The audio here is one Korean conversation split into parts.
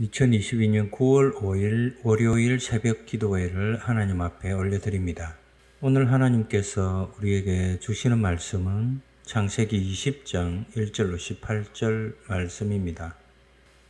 2022년 9월 5일 월요일 새벽 기도회를 하나님 앞에 올려드립니다. 오늘 하나님께서 우리에게 주시는 말씀은 창세기 20장 1절로 18절 말씀입니다.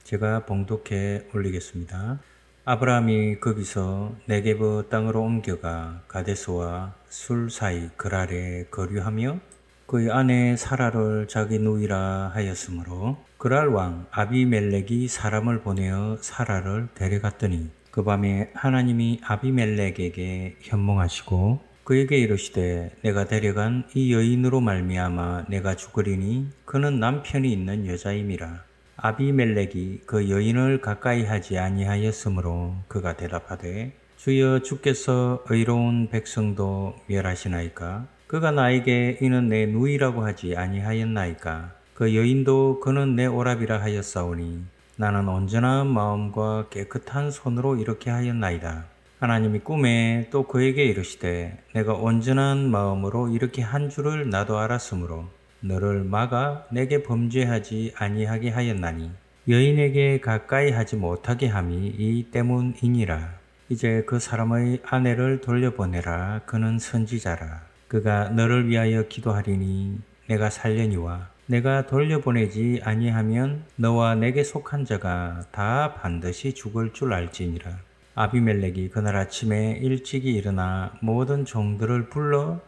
제가 봉독해 올리겠습니다. 아브라함이 거기서 네게브 땅으로 옮겨가 가데스와 술 사이 그랄에 거류하며 그의 아내 사라를 자기 누이라 하였으므로 그랄 왕 아비멜렉이 사람을 보내어 사라를 데려갔더니 그 밤에 하나님이 아비멜렉에게 현몽하시고 그에게 이르시되 내가 데려간 이 여인으로 말미암아 내가 죽으리니 그는 남편이 있는 여자임이라 아비멜렉이 그 여인을 가까이 하지 아니하였으므로 그가 대답하되 주여 주께서 의로운 백성도 멸하시나이까 그가 나에게 이는 내 누이라고 하지 아니하였나이까 그 여인도 그는 내 오랍이라 하였사오니 나는 온전한 마음과 깨끗한 손으로 이렇게 하였나이다. 하나님이 꿈에 또 그에게 이르시되 내가 온전한 마음으로 이렇게 한 줄을 나도 알았으므로 너를 막아 내게 범죄하지 아니하게 하였나니 여인에게 가까이 하지 못하게 함이 이 때문이니라. 이제 그 사람의 아내를 돌려보내라. 그는 선지자라. 그가 너를 위하여 기도하리니 내가 살려니와 내가 돌려보내지 아니하면 너와 내게 속한 자가 다 반드시 죽을 줄 알지니라. 아비멜렉이 그날 아침에 일찍이 일어나 모든 종들을 불러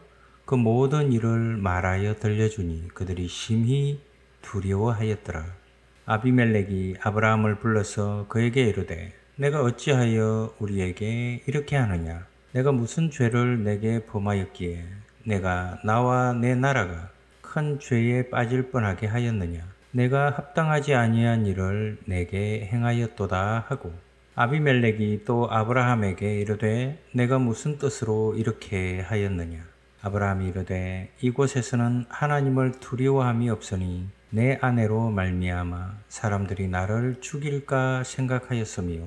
그 모든 일을 말하여 들려주니 그들이 심히 두려워하였더라. 아비멜렉이 아브라함을 불러서 그에게 이르되 내가 어찌하여 우리에게 이렇게 하느냐 내가 무슨 죄를 내게 범하였기에 내가 나와 내 나라가 큰 죄에 빠질 뻔하게 하였느냐? 내가 합당하지 아니한 일을 내게 행하였도다 하고 아비멜렉이 또 아브라함에게 이르되 내가 무슨 뜻으로 이렇게 하였느냐? 아브라함이 이르되 이곳에서는 하나님을 두려워함이 없으니 내 아내로 말미암아 사람들이 나를 죽일까 생각하였으며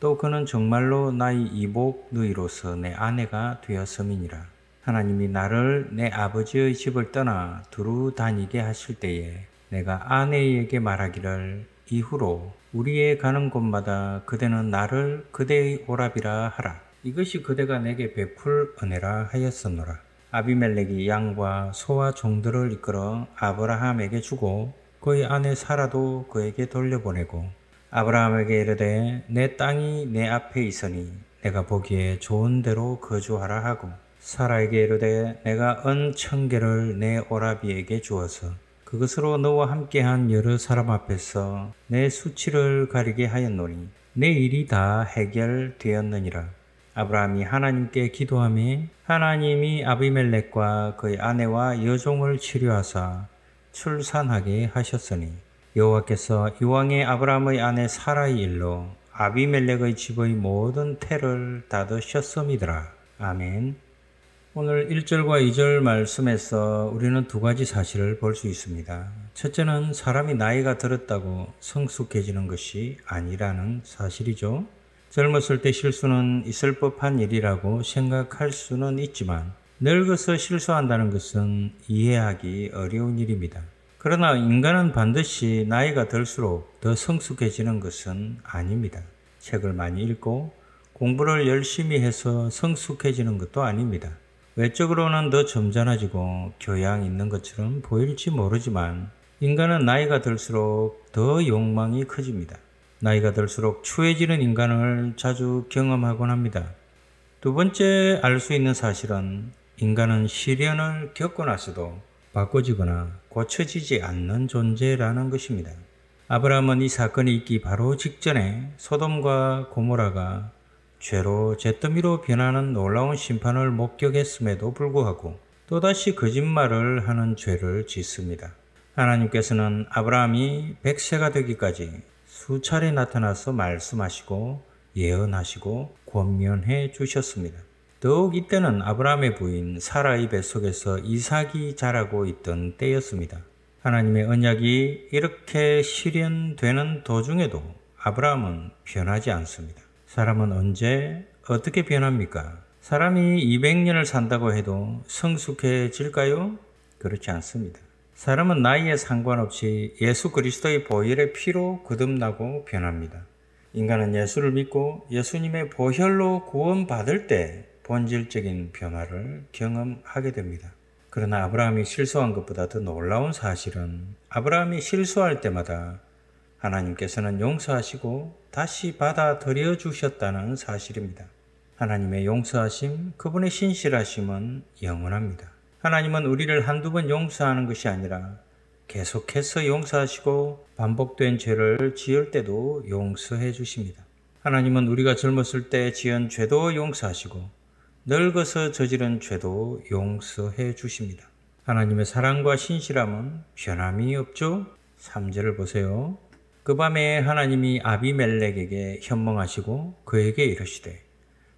또 그는 정말로 나의 이복 누이로서 내 아내가 되었음이니라. 하나님이 나를 내 아버지의 집을 떠나 두루 다니게 하실 때에 내가 아내에게 말하기를 이후로 우리의 가는 곳마다 그대는 나를 그대의 오랍이라 하라. 이것이 그대가 내게 베풀 은혜라 하였으노라. 아비멜렉이 양과 소와 종들을 이끌어 아브라함에게 주고 그의 아내 사라도 그에게 돌려보내고 아브라함에게 이르되 내 땅이 내 앞에 있으니 내가 보기에 좋은 대로 거주하라 하고 사라에게 이르되 내가 은 천 개를 내 오라비에게 주어서 그것으로 너와 함께한 여러 사람 앞에서 내 수치를 가리게 하였노니 내 일이 다 해결되었느니라. 아브라함이 하나님께 기도함에 하나님이 아비멜렉과 그의 아내와 여종을 치료하사 출산하게 하셨으니 여호와께서 이왕의 아브라함의 아내 사라의 일로 아비멜렉의 집의 모든 태를 닫으셨음이더라. 아멘. 오늘 1절과 2절 말씀에서 우리는 두 가지 사실을 볼 수 있습니다. 첫째는 사람이 나이가 들었다고 성숙해지는 것이 아니라는 사실이죠. 젊었을 때 실수는 있을 법한 일이라고 생각할 수는 있지만 늙어서 실수한다는 것은 이해하기 어려운 일입니다. 그러나 인간은 반드시 나이가 들수록 더 성숙해지는 것은 아닙니다. 책을 많이 읽고 공부를 열심히 해서 성숙해지는 것도 아닙니다. 외적으로는 더 점잖아지고 교양 있는 것처럼 보일지 모르지만 인간은 나이가 들수록 더 욕망이 커집니다. 나이가 들수록 추해지는 인간을 자주 경험하곤 합니다. 두 번째 알 수 있는 사실은 인간은 시련을 겪고 나서도 바꿔지거나 고쳐지지 않는 존재라는 것입니다. 아브라함은 이 사건이 있기 바로 직전에 소돔과 고모라가 죄로 잿더미로 변하는 놀라운 심판을 목격했음에도 불구하고 또다시 거짓말을 하는 죄를 짓습니다. 하나님께서는 아브라함이 1세가 되기까지 수차례 나타나서 말씀하시고 예언하시고 권면해 주셨습니다. 더욱 이때는 아브라함의 부인 사라의 뱃속에서 이삭이 자라고 있던 때였습니다. 하나님의 언약이 이렇게 실현되는 도중에도 아브라함은 변하지 않습니다. 사람은 언제 어떻게 변합니까? 사람이 200년을 산다고 해도 성숙해질까요? 그렇지 않습니다. 사람은 나이에 상관없이 예수 그리스도의 보혈의 피로 거듭나고 변합니다. 인간은 예수를 믿고 예수님의 보혈로 구원받을 때 본질적인 변화를 경험하게 됩니다. 그러나 아브라함이 실수한 것보다 더 놀라운 사실은 아브라함이 실수할 때마다 하나님께서는 용서하시고 다시 받아들여 주셨다는 사실입니다. 하나님의 용서하심, 그분의 신실하심은 영원합니다. 하나님은 우리를 한두 번 용서하는 것이 아니라 계속해서 용서하시고 반복된 죄를 지을 때도 용서해 주십니다. 하나님은 우리가 젊었을 때 지은 죄도 용서하시고 늙어서 저지른 죄도 용서해 주십니다. 하나님의 사랑과 신실함은 변함이 없죠? 3절을 보세요. 그 밤에 하나님이 아비멜렉에게 현몽하시고 그에게 이르시되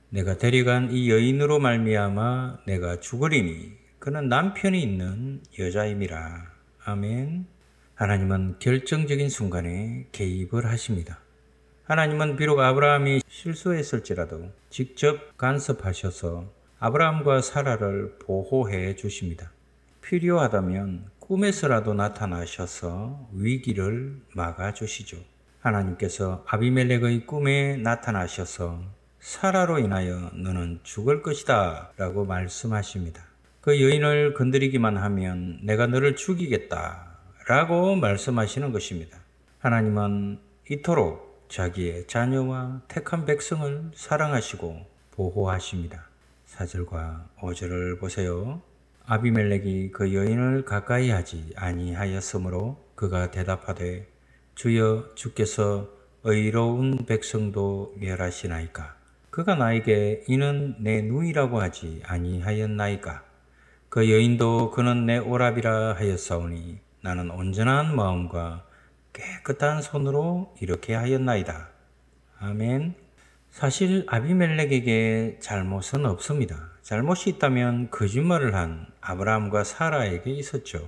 내가 데려간 이 여인으로 말미암아 내가 죽으리니 그는 남편이 있는 여자임이라. 아멘. 하나님은 결정적인 순간에 개입을 하십니다. 하나님은 비록 아브라함이 실수했을지라도 직접 간섭하셔서 아브라함과 사라를 보호해 주십니다. 필요하다면 꿈에서라도 나타나셔서 위기를 막아주시죠. 하나님께서 아비멜렉의 꿈에 나타나셔서 사라로 인하여 너는 죽을 것이다 라고 말씀하십니다. 그 여인을 건드리기만 하면 내가 너를 죽이겠다 라고 말씀하시는 것입니다. 하나님은 이토록 자기의 자녀와 택한 백성을 사랑하시고 보호하십니다. 4절과 5절을 보세요. 아비멜렉이 그 여인을 가까이 하지 아니하였으므로 그가 대답하되 주여 주께서 의로운 백성도 멸하시나이까 그가 나에게 이는 내 누이라고 하지 아니하였나이까 그 여인도 그는 내 오랍이라 하였사오니 나는 온전한 마음과 깨끗한 손으로 이렇게 하였나이다 아멘 사실 아비멜렉에게 잘못은 없습니다. 잘못이 있다면 거짓말을 한 아브라함과 사라에게 있었죠.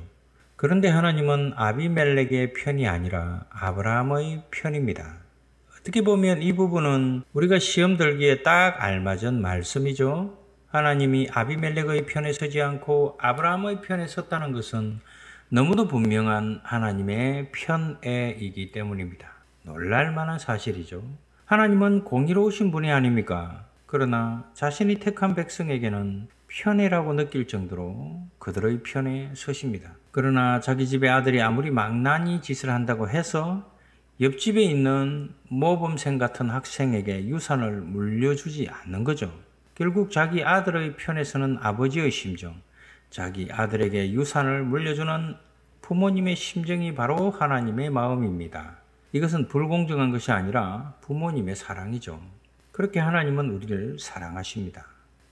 그런데 하나님은 아비멜렉의 편이 아니라 아브라함의 편입니다. 어떻게 보면 이 부분은 우리가 시험 들기에 딱 알맞은 말씀이죠. 하나님이 아비멜렉의 편에 서지 않고 아브라함의 편에 섰다는 것은 너무도 분명한 하나님의 편애이기 때문입니다. 놀랄 만한 사실이죠. 하나님은 공의로우신 분이 아닙니까? 그러나 자신이 택한 백성에게는 편애라고 느낄 정도로 그들의 편에 서십니다. 그러나 자기 집의 아들이 아무리 망나니 짓을 한다고 해서 옆집에 있는 모범생 같은 학생에게 유산을 물려주지 않는 거죠. 결국 자기 아들의 편에서는 아버지의 심정, 자기 아들에게 유산을 물려주는 부모님의 심정이 바로 하나님의 마음입니다. 이것은 불공정한 것이 아니라 부모님의 사랑이죠. 그렇게 하나님은 우리를 사랑하십니다.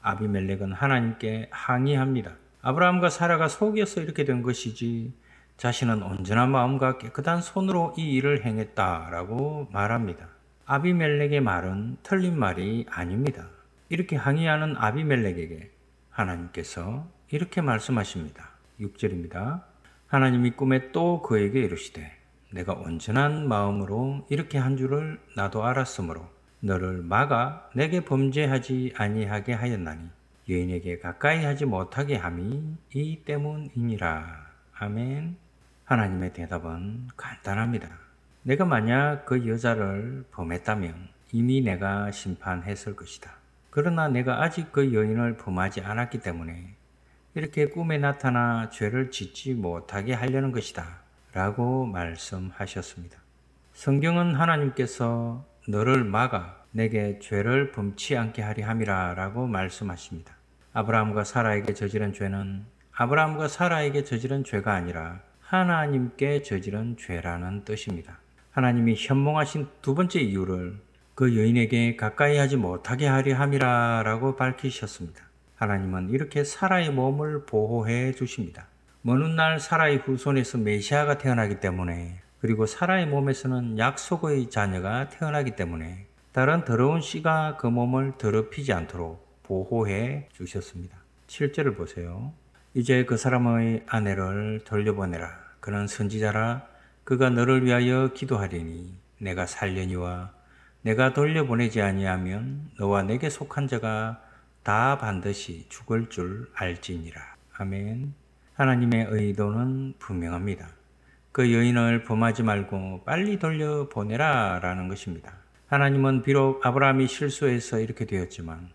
아비멜렉은 하나님께 항의합니다. 아브라함과 사라가 속여서 이렇게 된 것이지 자신은 온전한 마음과 깨끗한 손으로 이 일을 행했다라고 말합니다. 아비멜렉의 말은 틀린 말이 아닙니다. 이렇게 항의하는 아비멜렉에게 하나님께서 이렇게 말씀하십니다. 6절입니다. 하나님이 꿈에 또 그에게 이르시되 내가 온전한 마음으로 이렇게 한 줄을 나도 알았으므로 너를 막아 내게 범죄하지 아니하게 하였나니 여인에게 가까이 하지 못하게 함이 이 때문이니라. 아멘. 하나님의 대답은 간단합니다. 내가 만약 그 여자를 범했다면 이미 내가 심판했을 것이다. 그러나 내가 아직 그 여인을 범하지 않았기 때문에 이렇게 꿈에 나타나 죄를 짓지 못하게 하려는 것이다. 라고 말씀하셨습니다. 성경은 하나님께서 너를 막아 내게 죄를 범치 않게 하리 함이라 라고 말씀하십니다. 아브라함과 사라에게 저지른 죄는 아브라함과 사라에게 저지른 죄가 아니라 하나님께 저지른 죄라는 뜻입니다. 하나님이 현몽하신 두 번째 이유를 그 여인에게 가까이 하지 못하게 하리 함이라 라고 밝히셨습니다. 하나님은 이렇게 사라의 몸을 보호해 주십니다. 먼 훗날 사라의 후손에서 메시아가 태어나기 때문에 그리고 사라의 몸에서는 약속의 자녀가 태어나기 때문에 다른 더러운 씨가 그 몸을 더럽히지 않도록 보호해 주셨습니다. 7절을 보세요. 이제 그 사람의 아내를 돌려보내라. 그는 선지자라 그가 너를 위하여 기도하리니 내가 살려니와 내가 돌려보내지 아니하면 너와 내게 속한 자가 다 반드시 죽을 줄 알지니라. 아멘. 하나님의 의도는 분명합니다. 그 여인을 범하지 말고 빨리 돌려보내라 라는 것입니다. 하나님은 비록 아브라함이 실수해서 이렇게 되었지만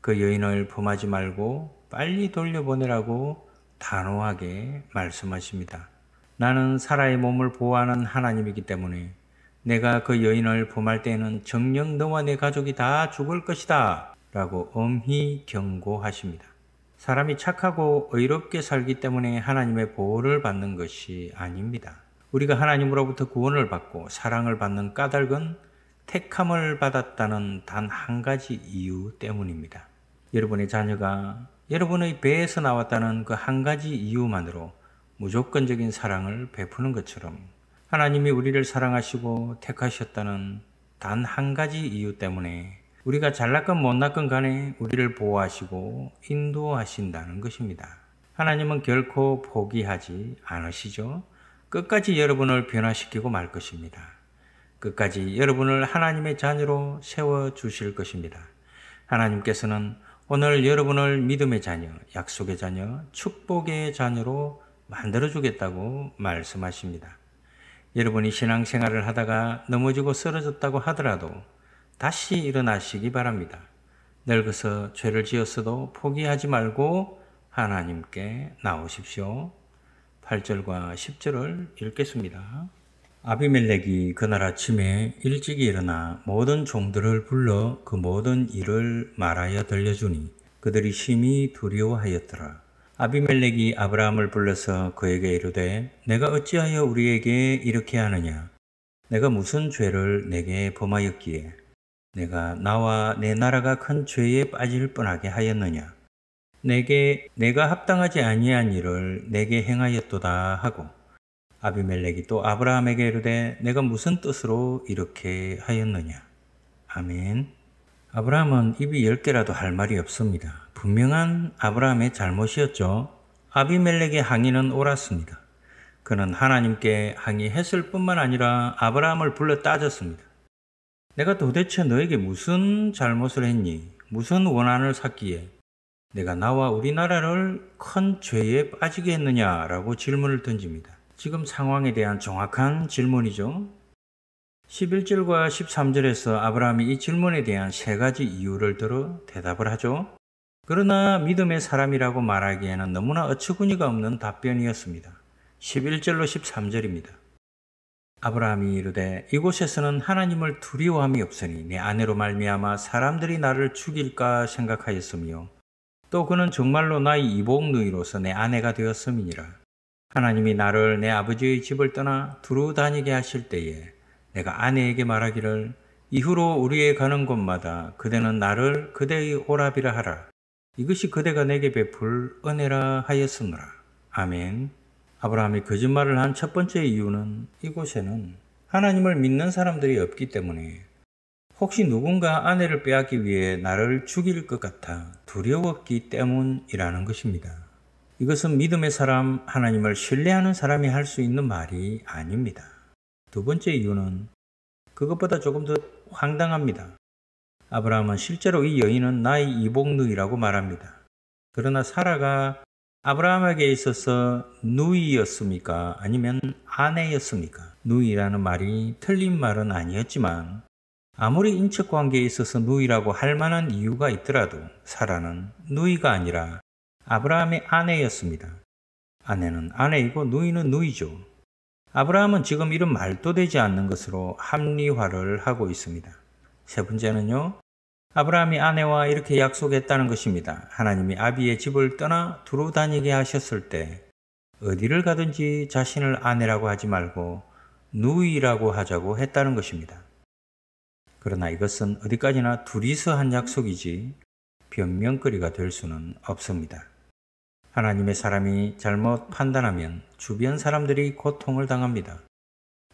그 여인을 범하지 말고 빨리 돌려보내라고 단호하게 말씀하십니다. 나는 사라의 몸을 보호하는 하나님이기 때문에 내가 그 여인을 범할 때에는 정령 너와 내 가족이 다 죽을 것이다 라고 엄히 경고하십니다. 사람이 착하고 의롭게 살기 때문에 하나님의 보호를 받는 것이 아닙니다. 우리가 하나님으로부터 구원을 받고 사랑을 받는 까닭은 택함을 받았다는 단 한 가지 이유 때문입니다. 여러분의 자녀가 여러분의 배에서 나왔다는 그 한 가지 이유만으로 무조건적인 사랑을 베푸는 것처럼 하나님이 우리를 사랑하시고 택하셨다는 단 한 가지 이유 때문에 우리가 잘났건 못났건 간에 우리를 보호하시고 인도하신다는 것입니다. 하나님은 결코 포기하지 않으시죠. 끝까지 여러분을 변화시키고 말 것입니다. 끝까지 여러분을 하나님의 자녀로 세워 주실 것입니다. 하나님께서는 오늘 여러분을 믿음의 자녀, 약속의 자녀, 축복의 자녀로 만들어 주겠다고 말씀하십니다. 여러분이 신앙생활을 하다가 넘어지고 쓰러졌다고 하더라도 다시 일어나시기 바랍니다. 늙어서 죄를 지었어도 포기하지 말고 하나님께 나오십시오. 8절과 10절을 읽겠습니다. 아비멜렉이 그날 아침에 일찍 일어나 모든 종들을 불러 그 모든 일을 말하여 들려주니 그들이 심히 두려워하였더라. 아비멜렉이 아브라함을 불러서 그에게 이르되 내가 어찌하여 우리에게 이렇게 하느냐 내가 무슨 죄를 내게 범하였기에 내가 나와 내 나라가 큰 죄에 빠질 뻔하게 하였느냐? 내게 내가 합당하지 아니한 일을 내게 행하였도다 하고 아비멜렉이 또 아브라함에게 이르되 내가 무슨 뜻으로 이렇게 하였느냐? 아멘. 아브라함은 입이 열 개라도 할 말이 없습니다. 분명한 아브라함의 잘못이었죠. 아비멜렉의 항의는 옳았습니다. 그는 하나님께 항의했을 뿐만 아니라 아브라함을 불러 따졌습니다. 내가 도대체 너에게 무슨 잘못을 했니? 무슨 원한을 샀기에 내가 나와 우리나라를 큰 죄에 빠지게 했느냐라고 질문을 던집니다. 지금 상황에 대한 정확한 질문이죠. 11절과 13절에서 아브라함이 이 질문에 대한 세 가지 이유를 들어 대답을 하죠. 그러나 믿음의 사람이라고 말하기에는 너무나 어처구니가 없는 답변이었습니다. 11절로 13절입니다. 아브라함이 이르되 이곳에서는 하나님을 두려워함이 없으니 내 아내로 말미암아 사람들이 나를 죽일까 생각하였으며 또 그는 정말로 나의 이복누이로서 내 아내가 되었음이니라 하나님이 나를 내 아버지의 집을 떠나 두루 다니게 하실 때에 내가 아내에게 말하기를 이후로 우리의 가는 곳마다 그대는 나를 그대의 오라비라 하라 이것이 그대가 내게 베풀 은혜라 하였으므라 아멘 아브라함이 거짓말을 한 첫 번째 이유는 이곳에는 하나님을 믿는 사람들이 없기 때문에 혹시 누군가 아내를 빼앗기 위해 나를 죽일 것 같아 두려웠기 때문이라는 것입니다. 이것은 믿음의 사람, 하나님을 신뢰하는 사람이 할 수 있는 말이 아닙니다. 두 번째 이유는 그것보다 조금 더 황당합니다. 아브라함은 실제로 이 여인은 나의 이복누이라고 말합니다. 그러나 사라가 아브라함에게 있어서 누이였습니까? 아니면 아내였습니까? 누이라는 말이 틀린 말은 아니었지만 아무리 인척 관계에 있어서 누이라고 할 만한 이유가 있더라도 사라는 누이가 아니라 아브라함의 아내였습니다. 아내는 아내이고 누이는 누이죠. 아브라함은 지금 이런 말도 되지 않는 것으로 합리화를 하고 있습니다. 세 번째는요. 아브라함이 아내와 이렇게 약속했다는 것입니다. 하나님이 아비의 집을 떠나 두루 다니게 하셨을 때 어디를 가든지 자신을 아내라고 하지 말고 누이라고 하자고 했다는 것입니다. 그러나 이것은 어디까지나 둘이서 한 약속이지 변명거리가 될 수는 없습니다. 하나님의 사람이 잘못 판단하면 주변 사람들이 고통을 당합니다.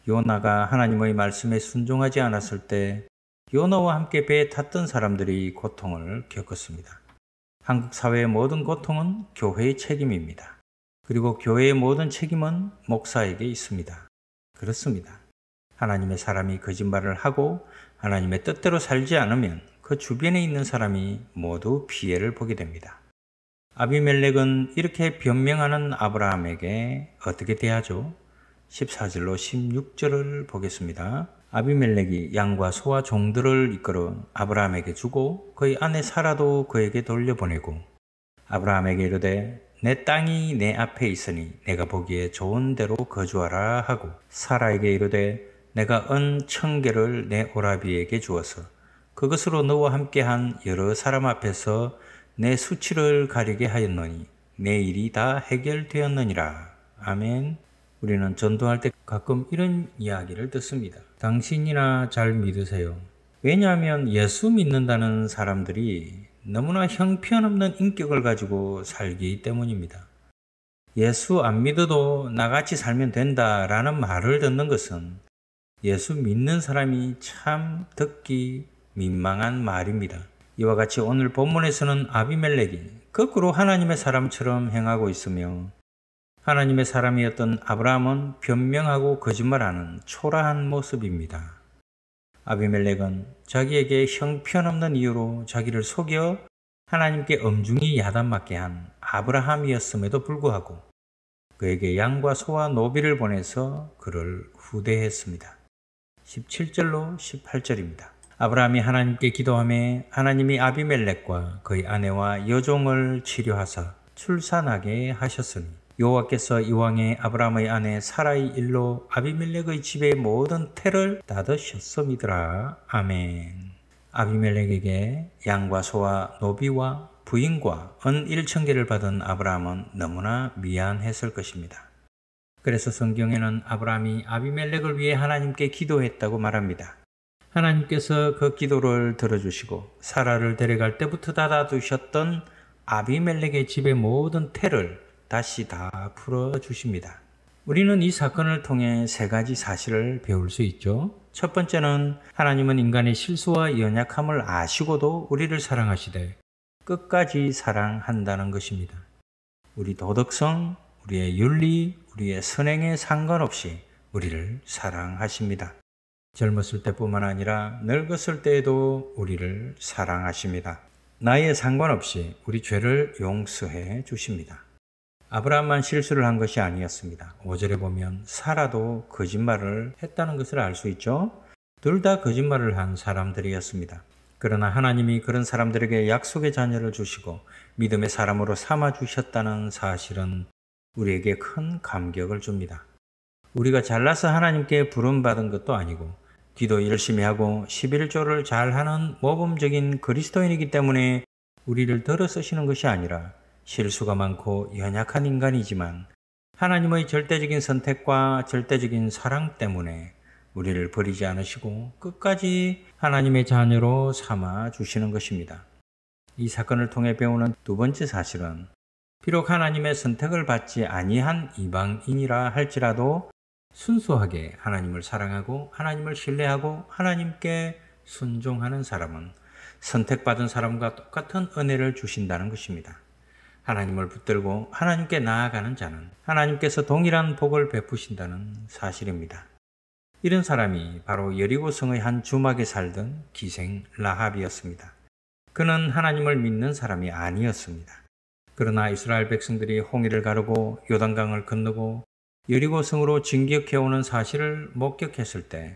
요나가 하나님의 말씀에 순종하지 않았을 때 요나와 함께 배에 탔던 사람들이 고통을 겪었습니다. 한국 사회의 모든 고통은 교회의 책임입니다. 그리고 교회의 모든 책임은 목사에게 있습니다. 그렇습니다. 하나님의 사람이 거짓말을 하고 하나님의 뜻대로 살지 않으면 그 주변에 있는 사람이 모두 피해를 보게 됩니다. 아비멜렉은 이렇게 변명하는 아브라함에게 어떻게 대하죠? 14절로 16절을 보겠습니다. 아비멜렉이 양과 소와 종들을 이끌어 아브라함에게 주고 그의 아내 사라도 그에게 돌려보내고 아브라함에게 이르되 내 땅이 내 앞에 있으니 내가 보기에 좋은 대로 거주하라 하고 사라에게 이르되 내가 은 천 개를 내 오라비에게 주어서 그것으로 너와 함께한 여러 사람 앞에서 내 수치를 가리게 하였노니 내 일이 다 해결되었느니라. 아멘. 우리는 전도할 때 가끔 이런 이야기를 듣습니다. 당신이나 잘 믿으세요. 왜냐하면 예수 믿는다는 사람들이 너무나 형편없는 인격을 가지고 살기 때문입니다. 예수 안 믿어도 나같이 살면 된다라는 말을 듣는 것은 예수 믿는 사람이 참 듣기 민망한 말입니다. 이와 같이 오늘 본문에서는 아비멜렉이 거꾸로 하나님의 사람처럼 행하고 있으며 하나님의 사람이었던 아브라함은 변명하고 거짓말하는 초라한 모습입니다. 아비멜렉은 자기에게 형편없는 이유로 자기를 속여 하나님께 엄중히 야단맞게 한 아브라함이었음에도 불구하고 그에게 양과 소와 노비를 보내서 그를 후대했습니다. 17절로 18절입니다. 아브라함이 하나님께 기도하며 하나님이 아비멜렉과 그의 아내와 여종을 치료하사 출산하게 하셨으니 여호와께서 이왕에 아브라함의 아내 사라의 일로 아비멜렉의 집의 모든 태를 닫으셨음이더라. 아멘. 아비멜렉에게 양과 소와 노비와 부인과 언 1천 개를 받은 아브라함은 너무나 미안했을 것입니다. 그래서 성경에는 아브라함이 아비멜렉을 위해 하나님께 기도했다고 말합니다. 하나님께서 그 기도를 들어주시고 사라를 데려갈 때부터 닫아두셨던 아비멜렉의 집의 모든 태를 다시 다 풀어주십니다. 우리는 이 사건을 통해 세 가지 사실을 배울 수 있죠. 첫 번째는 하나님은 인간의 실수와 연약함을 아시고도 우리를 사랑하시되 끝까지 사랑한다는 것입니다. 우리 도덕성, 우리의 윤리, 우리의 선행에 상관없이 우리를 사랑하십니다. 젊었을 때뿐만 아니라 늙었을 때에도 우리를 사랑하십니다. 나이에 상관없이 우리 죄를 용서해 주십니다. 아브라함만 실수를 한 것이 아니었습니다. 5절에 보면 사라도 거짓말을 했다는 것을 알 수 있죠. 둘 다 거짓말을 한 사람들이었습니다. 그러나 하나님이 그런 사람들에게 약속의 자녀를 주시고 믿음의 사람으로 삼아 주셨다는 사실은 우리에게 큰 감격을 줍니다. 우리가 잘나서 하나님께 부름받은 것도 아니고 기도 열심히 하고 11조를 잘하는 모범적인 그리스도인이기 때문에 우리를 들어 쓰시는 것이 아니라 실수가 많고 연약한 인간이지만 하나님의 절대적인 선택과 절대적인 사랑 때문에 우리를 버리지 않으시고 끝까지 하나님의 자녀로 삼아 주시는 것입니다. 이 사건을 통해 배우는 두 번째 사실은 비록 하나님의 선택을 받지 아니한 이방인이라 할지라도 순수하게 하나님을 사랑하고 하나님을 신뢰하고 하나님께 순종하는 사람은 선택받은 사람과 똑같은 은혜를 주신다는 것입니다. 하나님을 붙들고 하나님께 나아가는 자는 하나님께서 동일한 복을 베푸신다는 사실입니다. 이런 사람이 바로 여리고성의 한 주막에 살던 기생 라합이었습니다. 그는 하나님을 믿는 사람이 아니었습니다. 그러나 이스라엘 백성들이 홍해를 가르고 요단강을 건너고 여리고성으로 진격해오는 사실을 목격했을 때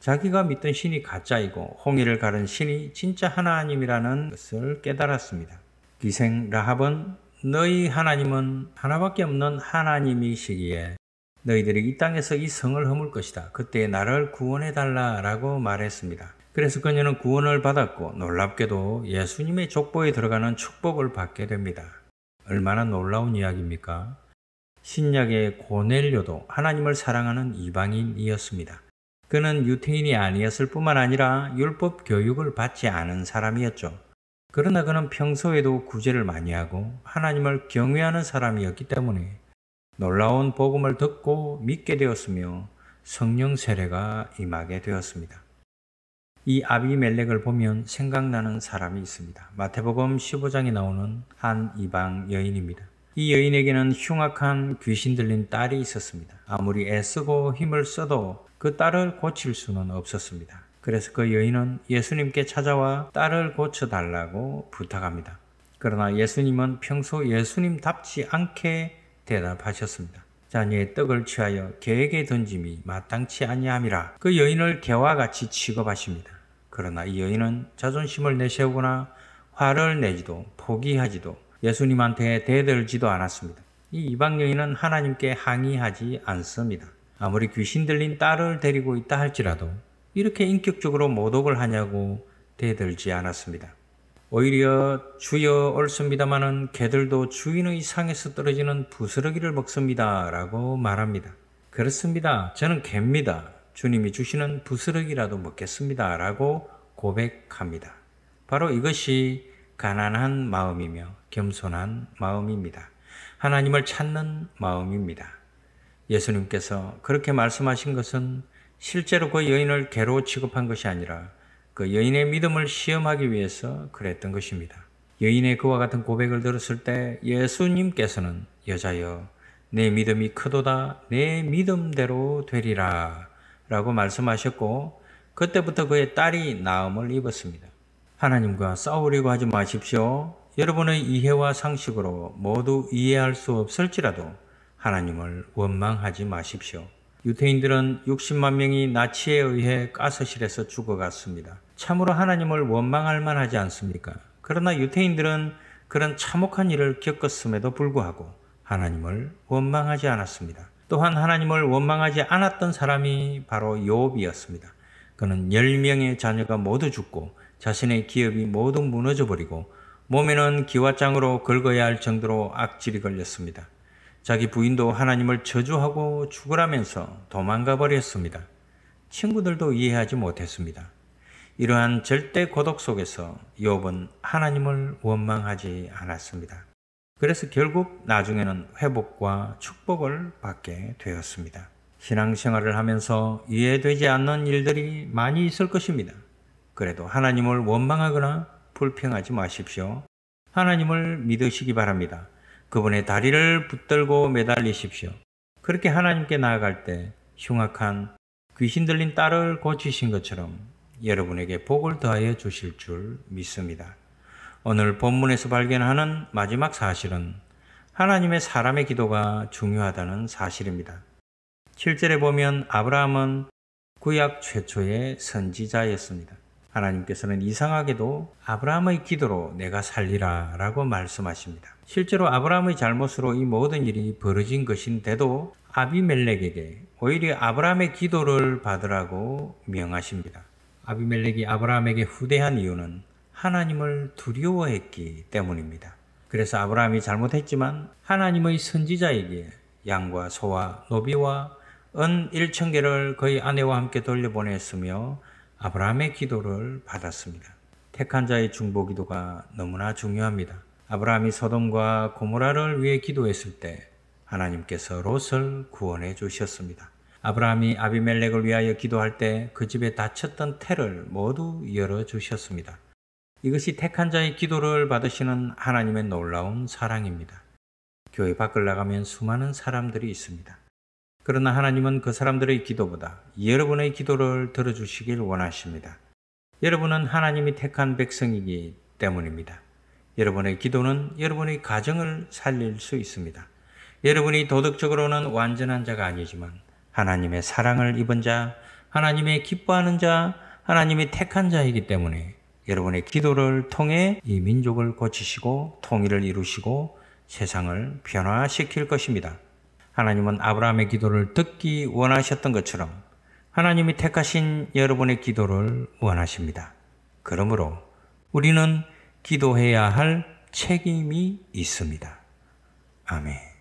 자기가 믿던 신이 가짜이고 홍해를 가른 신이 진짜 하나님이라는 것을 깨달았습니다. 기생 라합은 너희 하나님은 하나밖에 없는 하나님이시기에 너희들이 이 땅에서 이 성을 허물 것이다. 그때 나를 구원해 달라라고 말했습니다. 그래서 그녀는 구원을 받았고 놀랍게도 예수님의 족보에 들어가는 축복을 받게 됩니다. 얼마나 놀라운 이야기입니까? 신약의 고넬료도 하나님을 사랑하는 이방인이었습니다. 그는 유태인이 아니었을 뿐만 아니라 율법 교육을 받지 않은 사람이었죠. 그러나 그는 평소에도 구제를 많이 하고 하나님을 경외하는 사람이었기 때문에 놀라운 복음을 듣고 믿게 되었으며 성령 세례가 임하게 되었습니다. 이 아비멜렉을 보면 생각나는 사람이 있습니다. 마태복음 15장에 나오는 한 이방 여인입니다. 이 여인에게는 흉악한 귀신 들린 딸이 있었습니다. 아무리 애쓰고 힘을 써도 그 딸을 고칠 수는 없었습니다. 그래서 그 여인은 예수님께 찾아와 딸을 고쳐달라고 부탁합니다. 그러나 예수님은 평소 예수님답지 않게 대답하셨습니다. 자녀의 떡을 취하여 개에게 던짐이 마땅치 아니함이라 그 여인을 개와 같이 취급하십니다. 그러나 이 여인은 자존심을 내세우거나 화를 내지도 포기하지도 예수님한테 대들지도 않았습니다. 이 이방 여인은 하나님께 항의하지 않습니다. 아무리 귀신 들린 딸을 데리고 있다 할지라도 이렇게 인격적으로 모독을 하냐고 대들지 않았습니다. 오히려 주여 옳습니다마는 개들도 주인의 상에서 떨어지는 부스러기를 먹습니다. 라고 말합니다. 그렇습니다. 저는 개입니다. 주님이 주시는 부스러기라도 먹겠습니다. 라고 고백합니다. 바로 이것이 가난한 마음이며 겸손한 마음입니다. 하나님을 찾는 마음입니다. 예수님께서 그렇게 말씀하신 것은 실제로 그 여인을 개로 취급한 것이 아니라 그 여인의 믿음을 시험하기 위해서 그랬던 것입니다. 여인의 그와 같은 고백을 들었을 때 예수님께서는 여자여 내 믿음이 크도다 내 믿음대로 되리라 라고 말씀하셨고 그때부터 그의 딸이 나음을 입었습니다. 하나님과 싸우려고 하지 마십시오. 여러분의 이해와 상식으로 모두 이해할 수 없을지라도 하나님을 원망하지 마십시오. 유태인들은 60만 명이 나치에 의해 가스실에서 죽어갔습니다. 참으로 하나님을 원망할 만하지 않습니까? 그러나 유태인들은 그런 참혹한 일을 겪었음에도 불구하고 하나님을 원망하지 않았습니다. 또한 하나님을 원망하지 않았던 사람이 바로 요업이었습니다. 그는 10명의 자녀가 모두 죽고 자신의 기업이 모두 무너져버리고 몸에는 기와장으로 긁어야 할 정도로 악질이 걸렸습니다. 자기 부인도 하나님을 저주하고 죽으라면서 도망가 버렸습니다. 친구들도 이해하지 못했습니다. 이러한 절대 고독 속에서 욥은 하나님을 원망하지 않았습니다. 그래서 결국 나중에는 회복과 축복을 받게 되었습니다. 신앙생활을 하면서 이해되지 않는 일들이 많이 있을 것입니다. 그래도 하나님을 원망하거나 불평하지 마십시오. 하나님을 믿으시기 바랍니다. 그분의 다리를 붙들고 매달리십시오. 그렇게 하나님께 나아갈 때 흉악한 귀신 들린 딸을 고치신 것처럼 여러분에게 복을 더하여 주실 줄 믿습니다. 오늘 본문에서 발견하는 마지막 사실은 하나님의 사람의 기도가 중요하다는 사실입니다. 7절에 보면 아브라함은 구약 최초의 선지자였습니다. 하나님께서는 이상하게도 아브라함의 기도로 내가 살리라 라고 말씀하십니다. 실제로 아브라함의 잘못으로 이 모든 일이 벌어진 것인데도 아비멜렉에게 오히려 아브라함의 기도를 받으라고 명하십니다. 아비멜렉이 아브라함에게 후대한 이유는 하나님을 두려워했기 때문입니다. 그래서 아브라함이 잘못했지만 하나님의 선지자에게 양과 소와 노비와 은 1천 개를 그의 아내와 함께 돌려보냈으며 아브라함의 기도를 받았습니다. 택한 자의 중보 기도가 너무나 중요합니다. 아브라함이 소돔과 고모라를 위해 기도했을 때 하나님께서 롯을 구원해 주셨습니다. 아브라함이 아비멜렉을 위하여 기도할 때 그 집에 닫혔던 테를 모두 열어 주셨습니다. 이것이 택한 자의 기도를 받으시는 하나님의 놀라운 사랑입니다. 교회 밖을 나가면 수많은 사람들이 있습니다. 그러나 하나님은 그 사람들의 기도보다 여러분의 기도를 들어주시길 원하십니다. 여러분은 하나님이 택한 백성이기 때문입니다. 여러분의 기도는 여러분의 가정을 살릴 수 있습니다. 여러분이 도덕적으로는 완전한 자가 아니지만 하나님의 사랑을 입은 자, 하나님의 기뻐하는 자, 하나님의 택한 자이기 때문에 여러분의 기도를 통해 이 민족을 고치시고 통일을 이루시고 세상을 변화시킬 것입니다. 하나님은 아브라함의 기도를 듣기 원하셨던 것처럼 하나님이 택하신 여러분의 기도를 원하십니다. 그러므로 우리는 기도해야 할 책임이 있습니다. 아멘.